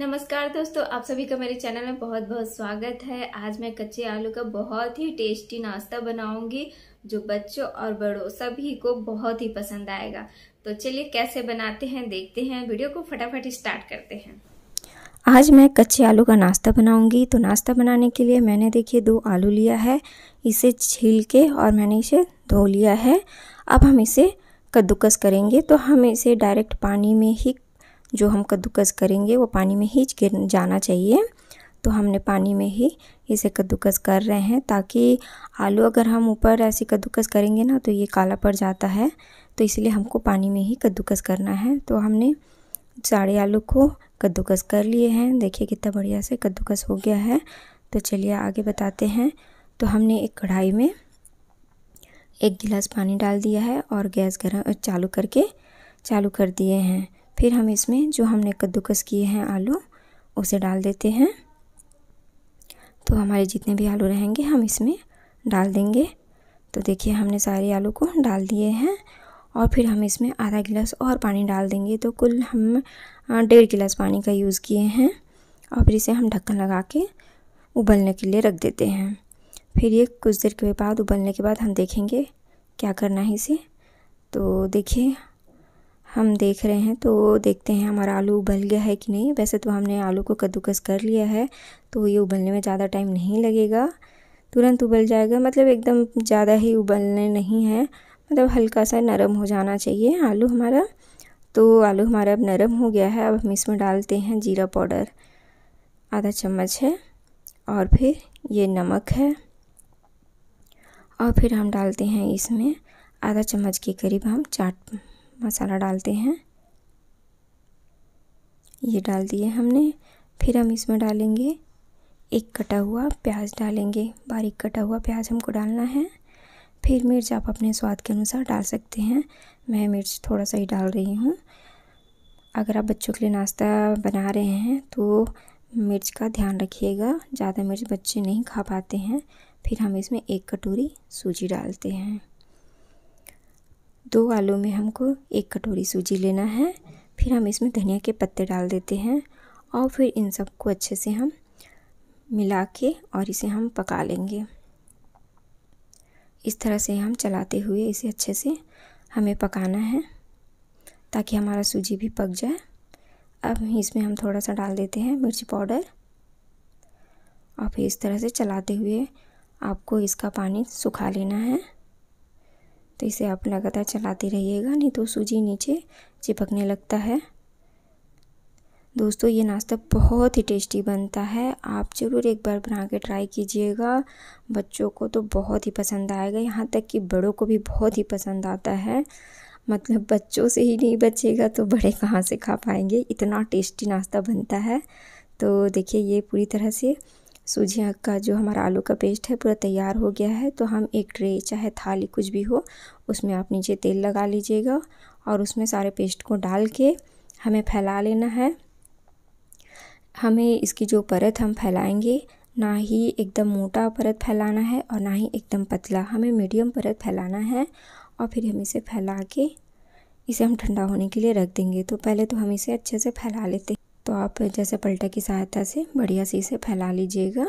नमस्कार दोस्तों आप सभी का मेरे चैनल में बहुत बहुत स्वागत है आज मैं कच्चे आलू का बहुत ही टेस्टी नाश्ता बनाऊंगी जो बच्चों और बड़ों सभी को बहुत ही पसंद आएगा तो चलिए कैसे बनाते हैं देखते हैं वीडियो को फटाफट स्टार्ट करते हैं आज मैं कच्चे आलू का नाश्ता बनाऊंगी तो नाश्ता बनाने के लिए मैंने देखिए दो आलू लिया है इसे छील के और मैंने इसे धो लिया है अब हम इसे कद्दूकस करेंगे तो हम इसे डायरेक्ट पानी में ही जो हम कद्दूकस करेंगे वो पानी में ही गिर जाना चाहिए तो हमने पानी में ही इसे कद्दूकस कर रहे हैं ताकि आलू अगर हम ऊपर ऐसे कद्दूकस करेंगे ना तो ये काला पड़ जाता है तो इसलिए हमको पानी में ही कद्दूकस करना है तो हमने सारे आलू को कद्दूकस कर लिए हैं देखिए कितना बढ़िया से कद्दूकस हो गया है तो चलिए आगे बताते हैं तो हमने एक कढ़ाई में एक गिलास पानी डाल दिया है और गैस गर्म चालू करके चालू कर दिए हैं फिर हम इसमें जो हमने कद्दूकस किए हैं आलू उसे डाल देते हैं तो हमारे जितने भी आलू रहेंगे हम इसमें डाल देंगे तो देखिए हमने सारे आलू को डाल दिए हैं और फिर हम इसमें आधा गिलास और पानी डाल देंगे तो कुल हम डेढ़ गिलास पानी का यूज़ किए हैं और फिर इसे हम ढक्कन लगा के उबलने के लिए रख देते हैं फिर ये कुछ देर के बाद उबलने के बाद हम देखेंगे क्या करना है इसे तो देखिए हम देख रहे हैं तो देखते हैं हमारा आलू उबल गया है कि नहीं वैसे तो हमने आलू को कद्दूकस कर लिया है तो ये उबलने में ज़्यादा टाइम नहीं लगेगा तुरंत उबल जाएगा मतलब एकदम ज़्यादा ही उबलने नहीं है मतलब हल्का सा नरम हो जाना चाहिए आलू हमारा तो आलू हमारा अब नरम हो गया है अब हम इसमें डालते हैं जीरा पाउडर आधा चम्मच है और फिर ये नमक है और फिर हम डालते हैं इसमें आधा चम्मच के करीब हम चाट मसाला डालते हैं ये डाल दिए हमने फिर हम इसमें डालेंगे एक कटा हुआ प्याज डालेंगे बारीक कटा हुआ प्याज हमको डालना है फिर मिर्च आप अपने स्वाद के अनुसार डाल सकते हैं मैं मिर्च थोड़ा सा ही डाल रही हूँ अगर आप बच्चों के लिए नाश्ता बना रहे हैं तो मिर्च का ध्यान रखिएगा ज़्यादा मिर्च बच्चे नहीं खा पाते हैं फिर हम इसमें एक कटोरी सूजी डालते हैं दो आलू में हमको एक कटोरी सूजी लेना है फिर हम इसमें धनिया के पत्ते डाल देते हैं और फिर इन सबको अच्छे से हम मिला के और इसे हम पका लेंगे इस तरह से हम चलाते हुए इसे अच्छे से हमें पकाना है ताकि हमारा सूजी भी पक जाए अब इसमें हम थोड़ा सा डाल देते हैं मिर्ची पाउडर और फिर इस तरह से चलाते हुए आपको इसका पानी सुखा लेना है तो इसे आप लगातार चलाते रहिएगा नहीं तो सूजी नीचे चिपकने लगता है दोस्तों ये नाश्ता बहुत ही टेस्टी बनता है आप ज़रूर एक बार बना के ट्राई कीजिएगा बच्चों को तो बहुत ही पसंद आएगा यहाँ तक कि बड़ों को भी बहुत ही पसंद आता है मतलब बच्चों से ही नहीं बचेगा तो बड़े कहाँ से खा पाएंगे इतना टेस्टी नाश्ता बनता है तो देखिए ये पूरी तरह से सूजी का जो हमारा आलू का पेस्ट है पूरा तैयार हो गया है तो हम एक ट्रे चाहे थाली कुछ भी हो उसमें आप नीचे तेल लगा लीजिएगा और उसमें सारे पेस्ट को डाल के हमें फैला लेना है हमें इसकी जो परत हम फैलाएंगे ना ही एकदम मोटा परत फैलाना है और ना ही एकदम पतला हमें मीडियम परत फैलाना है और फिर हम इसे फैला के इसे हम ठंडा होने के लिए रख देंगे तो पहले तो हम इसे अच्छे से फैला लेते आप जैसे पलटा की सहायता से बढ़िया से इसे फैला लीजिएगा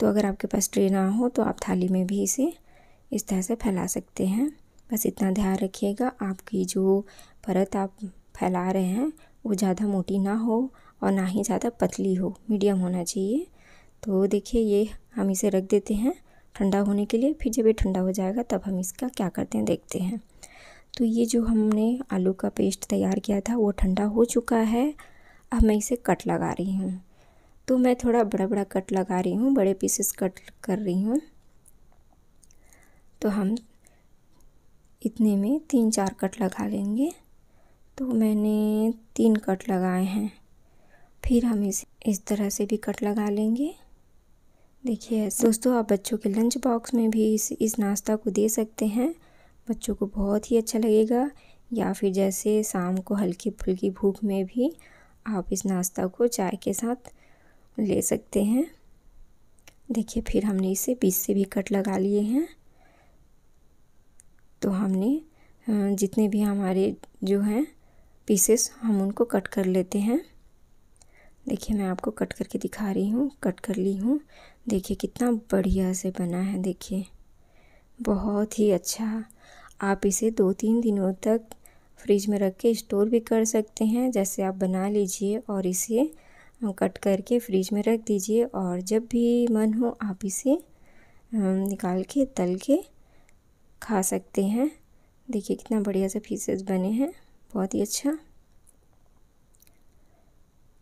तो अगर आपके पास ट्रे ना हो तो आप थाली में भी इसे इस तरह से फैला सकते हैं बस इतना ध्यान रखिएगा आपकी जो परत आप फैला रहे हैं वो ज़्यादा मोटी ना हो और ना ही ज़्यादा पतली हो मीडियम होना चाहिए तो देखिए ये हम इसे रख देते हैं ठंडा होने के लिए फिर जब ये ठंडा हो जाएगा तब हम इसका क्या करते हैं देखते हैं तो ये जो हमने आलू का पेस्ट तैयार किया था वो ठंडा हो चुका है अब मैं इसे कट लगा रही हूँ तो मैं थोड़ा बड़ा बड़ा कट लगा रही हूँ बड़े पीसेस कट कर रही हूँ तो हम इतने में तीन चार कट लगा लेंगे तो मैंने तीन कट लगाए हैं फिर हम इसे इस तरह से भी कट लगा लेंगे देखिए दोस्तों आप बच्चों के लंच बॉक्स में भी इस इस नाश्ता को दे सकते हैं बच्चों को बहुत ही अच्छा लगेगा या फिर जैसे शाम को हल्की फुल्की भूख में भी आप इस नाश्ता को चाय के साथ ले सकते हैं देखिए फिर हमने इसे बीच से भी कट लगा लिए हैं तो हमने जितने भी हमारे जो हैं पीसेस हम उनको कट कर लेते हैं देखिए मैं आपको कट करके दिखा रही हूँ कट कर ली हूँ देखिए कितना बढ़िया से बना है देखिए बहुत ही अच्छा आप इसे दो तीन दिनों तक फ्रिज में रख के स्टोर भी कर सकते हैं जैसे आप बना लीजिए और इसे कट करके फ्रिज में रख दीजिए और जब भी मन हो आप इसे निकाल के तल के खा सकते हैं देखिए कितना बढ़िया से पीसेस बने हैं बहुत ही अच्छा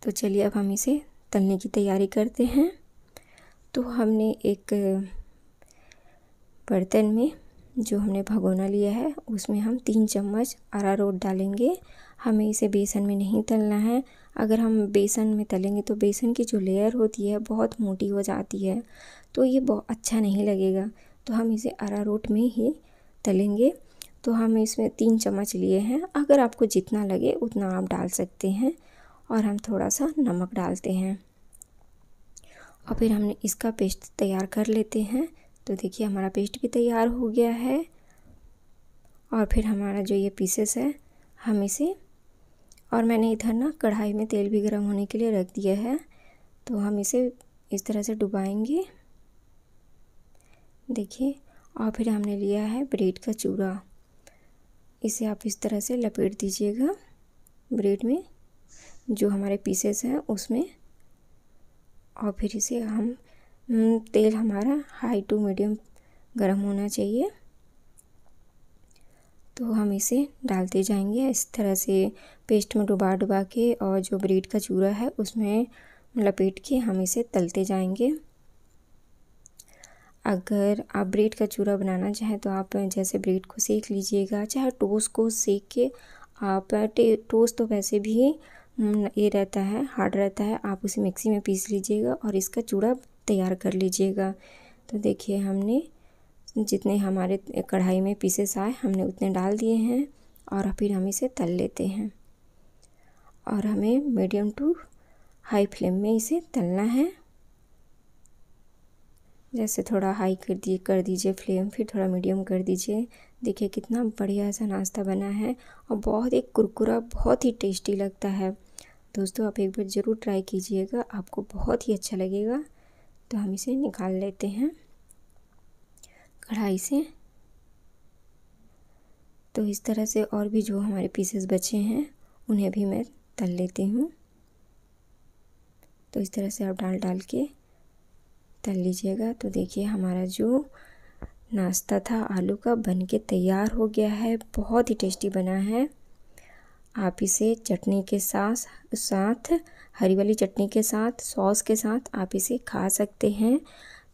तो चलिए अब हम इसे तलने की तैयारी करते हैं तो हमने एक बर्तन में जो हमने भगोना लिया है उसमें हम तीन चम्मच अरारोट डालेंगे हमें इसे बेसन में नहीं तलना है अगर हम बेसन में तलेंगे तो बेसन की जो लेयर होती है बहुत मोटी हो जाती है तो ये बहुत अच्छा नहीं लगेगा तो हम इसे अरारोट में ही तलेंगे तो हम इसमें तीन चम्मच लिए हैं अगर आपको जितना लगे उतना आप डाल सकते हैं और हम थोड़ा सा नमक डालते हैं और फिर हमने इसका पेस्ट तैयार कर लेते हैं तो देखिए हमारा पेस्ट भी तैयार हो गया है और फिर हमारा जो ये पीसेस है हम इसे और मैंने इधर ना कढ़ाई में तेल भी गर्म होने के लिए रख दिया है तो हम इसे इस तरह से डुबाएंगे देखिए और फिर हमने लिया है ब्रेड का चूरा इसे आप इस तरह से लपेट दीजिएगा ब्रेड में जो हमारे पीसेस हैं उसमें और फिर इसे हम हम्म, तेल हमारा हाई टू मीडियम गर्म होना चाहिए तो हम इसे डालते जाएंगे इस तरह से पेस्ट में डुबा डुबा के और जो ब्रेड का चूरा है उसमें लपेट के हम इसे तलते जाएंगे अगर आप ब्रेड का चूरा बनाना चाहें तो आप जैसे ब्रेड को सेक लीजिएगा चाहे टोस्ट को सेक के आप टोस्ट तो वैसे भी हम्म, ये रहता है हार्ड रहता है आप उसे मिक्सी में पीस लीजिएगा और इसका चूड़ा तैयार कर लीजिएगा तो देखिए हमने जितने हमारे कढ़ाई में पीसेस आए हमने उतने डाल दिए हैं और फिर हम इसे तल लेते हैं और हमें मीडियम टू हाई फ्लेम में इसे तलना है जैसे थोड़ा हाई कर दिए कर दीजिए फ्लेम फिर थोड़ा मीडियम कर दीजिए देखिए कितना बढ़िया सा नाश्ता बना है और बहुत ही कुरकुरा बहुत ही टेस्टी लगता है दोस्तों आप एक बार ज़रूर ट्राई कीजिएगा आपको बहुत ही अच्छा लगेगा तो हम इसे निकाल लेते हैं कढ़ाई से तो इस तरह से और भी जो हमारे पीसेस बचे हैं उन्हें भी मैं तल लेती हूँ तो इस तरह से आप डाल डाल के तल लीजिएगा तो देखिए हमारा जो नाश्ता था आलू का बन के तैयार हो गया है बहुत ही टेस्टी बना है आप इसे चटनी के साथ साथ हरी वाली चटनी के साथ सॉस के साथ आप इसे खा सकते हैं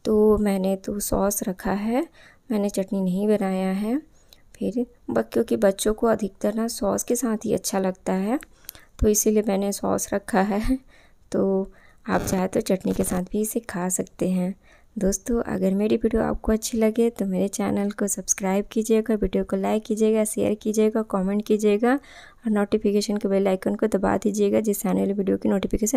तो मैंने तो सॉस रखा है मैंने चटनी नहीं बनाया है फिर क्योंकि बच्चों को अधिकतर ना सॉस के साथ ही अच्छा लगता है तो इसीलिए मैंने सॉस रखा है तो आप चाहे तो चटनी के साथ भी इसे खा सकते हैं दोस्तों अगर मेरी वीडियो आपको अच्छी लगे तो मेरे चैनल को सब्सक्राइब कीजिएगा वीडियो को लाइक कीजिएगा शेयर कीजिएगा कमेंट कीजिएगा और नोटिफिकेशन के बेल आइकन को दबा दीजिएगा जिससे आने वाली वीडियो की नोटिफिकेशन